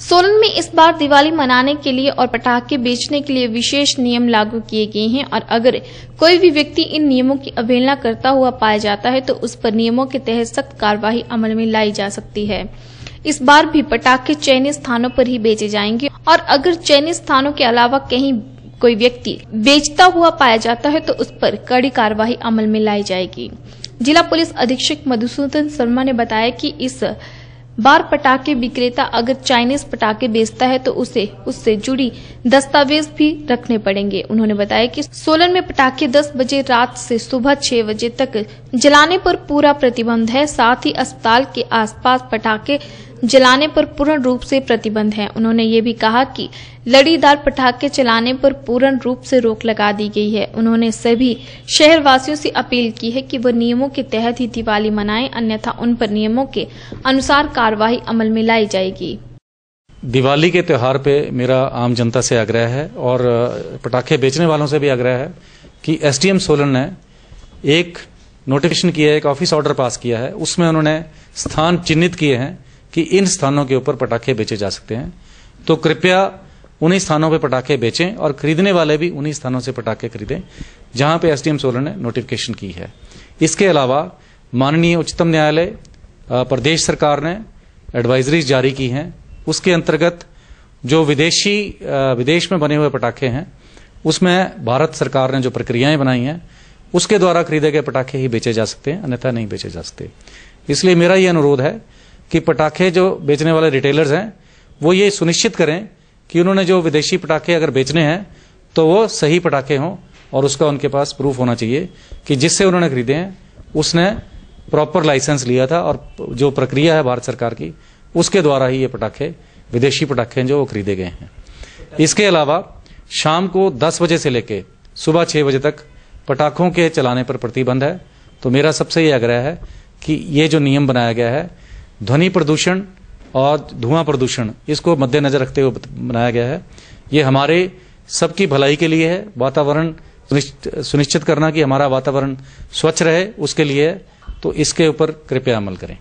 सोलन में इस बार दिवाली मनाने के लिए और पटाखे बेचने के लिए विशेष नियम लागू किए गए हैं और अगर कोई भी व्यक्ति इन नियमों की अवहेलना करता हुआ पाया जाता है तो उस पर नियमों के तहत सख्त कार्यवाही अमल में लाई जा सकती है इस बार भी पटाखे चयनित स्थानों पर ही बेचे जाएंगे और अगर चयनित स्थानों के अलावा कहीं कोई व्यक्ति बेचता हुआ पाया जाता है तो उस पर कड़ी कार्यवाही अमल में लाई जाएगी जिला पुलिस अधीक्षक मधुसूदन शर्मा ने बताया कि इस बार पटाखे विक्रेता अगर चाइनीज पटाखे बेचता है तो उसे उससे जुड़ी दस्तावेज भी रखने पड़ेंगे उन्होंने बताया कि सोलन में पटाखे 10 बजे रात से सुबह 6 बजे तक जलाने पर पूरा प्रतिबंध है साथ ही अस्पताल के आसपास पटाखे जलाने पर पूर्ण रूप से प्रतिबंध है उन्होंने ये भी कहा कि लड़ीदार पटाखे चलाने पर पूर्ण रूप से रोक लगा दी गई है उन्होंने सभी शहरवासियों से अपील की है कि वह नियमों के तहत ही दिवाली मनाएं अन्यथा उन पर नियमों के अनुसार कार्यवाही अमल में लाई जाएगी दिवाली के त्यौहार पे मेरा आम जनता से आग्रह है और पटाखे बेचने वालों से भी आग्रह है कि एसडीएम सोलन ने एक नोटिफिकेशन किया है एक ऑफिस ऑर्डर पास किया है उसमें उन्होंने स्थान चिन्हित किए हैं कि इन स्थानों के ऊपर पटाखे बेचे जा सकते हैं तो कृपया उन्हीं स्थानों पर पटाखे बेचें और खरीदने वाले भी उन्हीं स्थानों से पटाखे खरीदें जहां पे एसडीएम सोलन ने नोटिफिकेशन की है इसके अलावा माननीय उच्चतम न्यायालय प्रदेश सरकार ने एडवाइजरी जारी की हैं उसके अंतर्गत जो विदेशी विदेश में बने हुए पटाखे हैं उसमें भारत सरकार ने जो प्रक्रियाएं बनाई हैं उसके द्वारा खरीदे गए पटाखे ही बेचे जा सकते हैं अन्यथा नहीं बेचे जा सकते इसलिए मेरा ये अनुरोध है कि पटाखे जो बेचने वाले रिटेलर्स हैं वो ये सुनिश्चित करें कि उन्होंने जो विदेशी पटाखे अगर बेचने हैं तो वो सही पटाखे हों और उसका उनके पास प्रूफ होना चाहिए कि जिससे उन्होंने खरीदे हैं उसने प्रॉपर लाइसेंस लिया था और जो प्रक्रिया है भारत सरकार की उसके द्वारा ही ये पटाखे विदेशी पटाखे हैं जो वो खरीदे गए हैं इसके अलावा शाम को 10 बजे से लेकर सुबह 6 बजे तक पटाखों के चलाने पर प्रतिबंध है तो मेरा सबसे ये आग्रह है कि ये जो नियम बनाया गया है ध्वनि प्रदूषण और धुआं प्रदूषण इसको मद्देनजर रखते हुए बनाया गया है ये हमारे सबकी भलाई के लिए है वातावरण सुनिश्चित करना कि हमारा वातावरण स्वच्छ रहे उसके लिए तो इसके ऊपर कृपया अमल करें